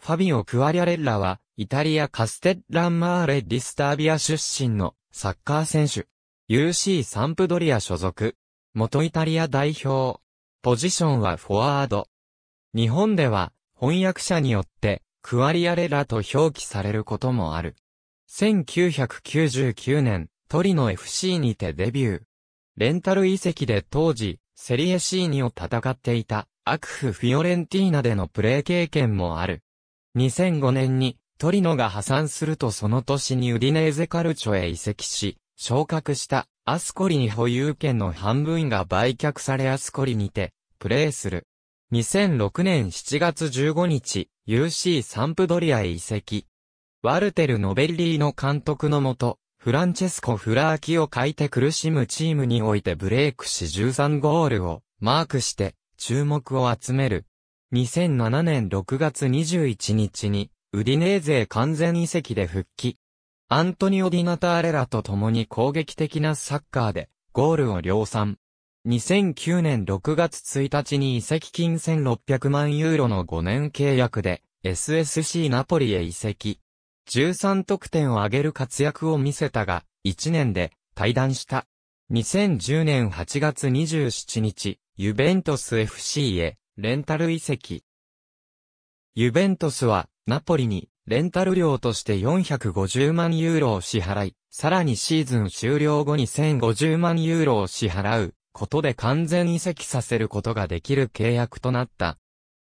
ファビオ・クワリャレッラは、イタリアカステッランマーレ・ディスタービア出身のサッカー選手。UC サンプドリア所属。元イタリア代表。ポジションはフォワード。日本では、翻訳者によって、クワリアレラと表記されることもある。1999年、トリノ FC にてデビュー。レンタル遺跡で当時、セリエ C2 を戦っていた、アクフ・フィオレンティーナでのプレー経験もある。2005年にトリノが破産するとその年にウディネーゼカルチョへ移籍し、昇格したアスコリに保有権の半分が売却されアスコリにてプレーする。2006年7月15日、UC サンプドリアへ移籍。ワルテル・ノベッリーの監督のもと、フランチェスコ・フラーキを書いて苦しむチームにおいてブレイクし13ゴールをマークして注目を集める。2007年6月21日に、ウディネーゼ完全移籍で復帰。アントニオ・ディナターレラと共に攻撃的なサッカーで、ゴールを量産。2009年6月1日に移籍金1600万ユーロの5年契約で、SSC ナポリへ移籍。13得点を挙げる活躍を見せたが、1年で退団した。2010年8月27日、ユベントス FC へレンタル移籍。ユベントスは、ナポリに、レンタル料として450万ユーロを支払い、さらにシーズン終了後に1050万ユーロを支払う、ことで完全移籍させることができる契約となった。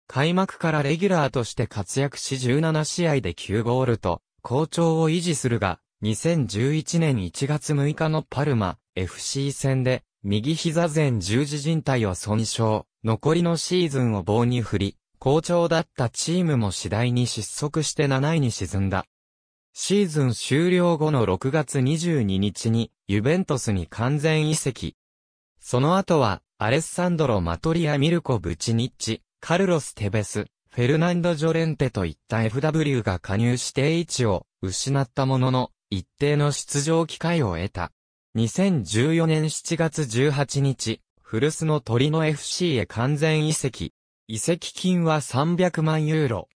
開幕からレギュラーとして活躍し17試合で9ゴールと、好調を維持するが、2011年1月6日のパルマ FC 戦で、右膝前十字靭帯を損傷。残りのシーズンを棒に振り、好調だったチームも次第に失速して7位に沈んだ。シーズン終了後の6月22日に、ユベントスに完全移籍。その後は、アレッサンドロ・マトリア・ミルコ・ブチニッチ、カルロス・テベス、フェルナンド・ジョレンテといった FW が加入して位置を失ったものの、一定の出場機会を得た。2014年7月18日、古巣の鳥の FC へ完全移籍。移籍金は300万ユーロ。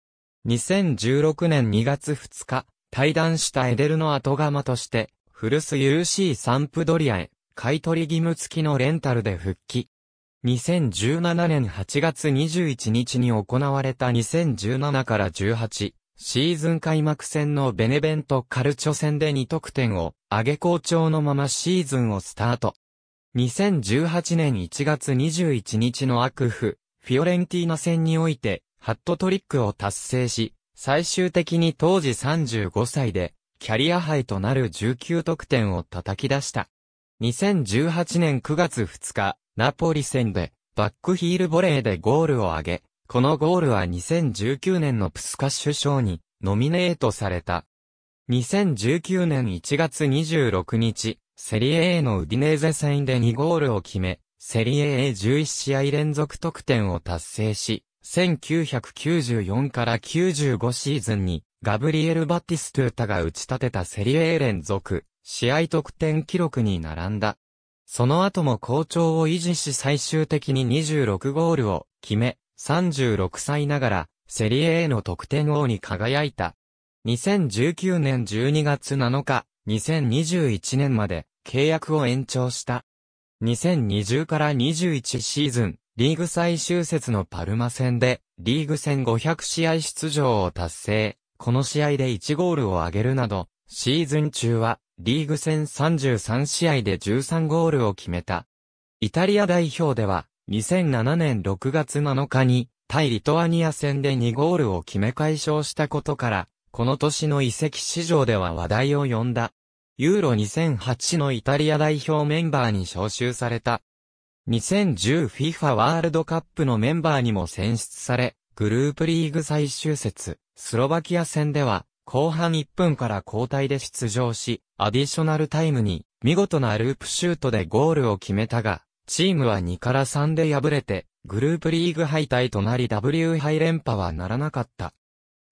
2016年2月2日、対談したエデルの後釜として、古巣 UC サンプドリアへ、買取義務付きのレンタルで復帰。2017年8月21日に行われた2017から18シーズン開幕戦のベネベントカルチョ戦で2得点を上げ好調のままシーズンをスタート。2018年1月21日のアクフ、フィオレンティーナ戦において、ハットトリックを達成し、最終的に当時35歳で、キャリアハイとなる19得点を叩き出した。2018年9月2日、ナポリ戦で、バックヒールボレーでゴールを挙げ、このゴールは2019年のプスカッシュ賞にノミネートされた。2019年1月26日、セリエ A のウディネーゼ戦で2ゴールを決め、セリエ A11 試合連続得点を達成し、1994から95シーズンにガブリエル・バティストゥータが打ち立てたセリエ A 連続試合得点記録に並んだ。その後も好調を維持し最終的に26ゴールを決め、36歳ながらセリエ A の得点王に輝いた。2019年12月7日、2021年まで契約を延長した。2020から21シーズン、リーグ最終節のパルマ戦で、リーグ戦500試合出場を達成。この試合で1ゴールを挙げるなど、シーズン中は、リーグ戦33試合で13ゴールを決めた。イタリア代表では、2007年6月7日に、対リトアニア戦で2ゴールを決め解消したことから、この年の移籍市場では話題を呼んだ。ユーロ2008のイタリア代表メンバーに招集された。2010FIFA ワールドカップのメンバーにも選出され、グループリーグ最終節、スロバキア戦では、後半1分から交代で出場し、アディショナルタイムに、見事なループシュートでゴールを決めたが、チームは2から3で敗れて、グループリーグ敗退となり W 敗連覇はならなかった。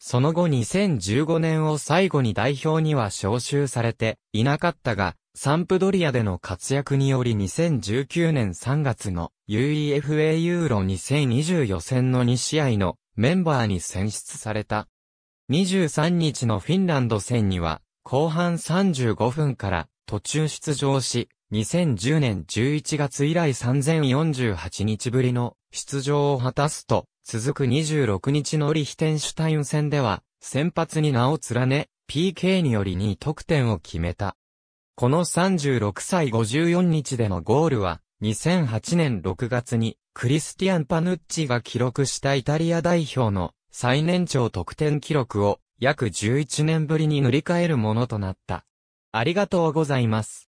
その後2015年を最後に代表には招集されていなかったが、サンプドリアでの活躍により2019年3月の UEFA ユーロ2020予選の2試合のメンバーに選出された。23日のフィンランド戦には、後半35分から途中出場し、2010年11月以来3048日ぶりの出場を果たすと、続く26日のリヒテンシュタイン戦では、先発に名を連ね、PK により2得点を決めた。この36歳54日でのゴールは、2008年6月に、クリスティアン・パヌッチが記録したイタリア代表の最年長得点記録を約11年ぶりに塗り替えるものとなった。ありがとうございます。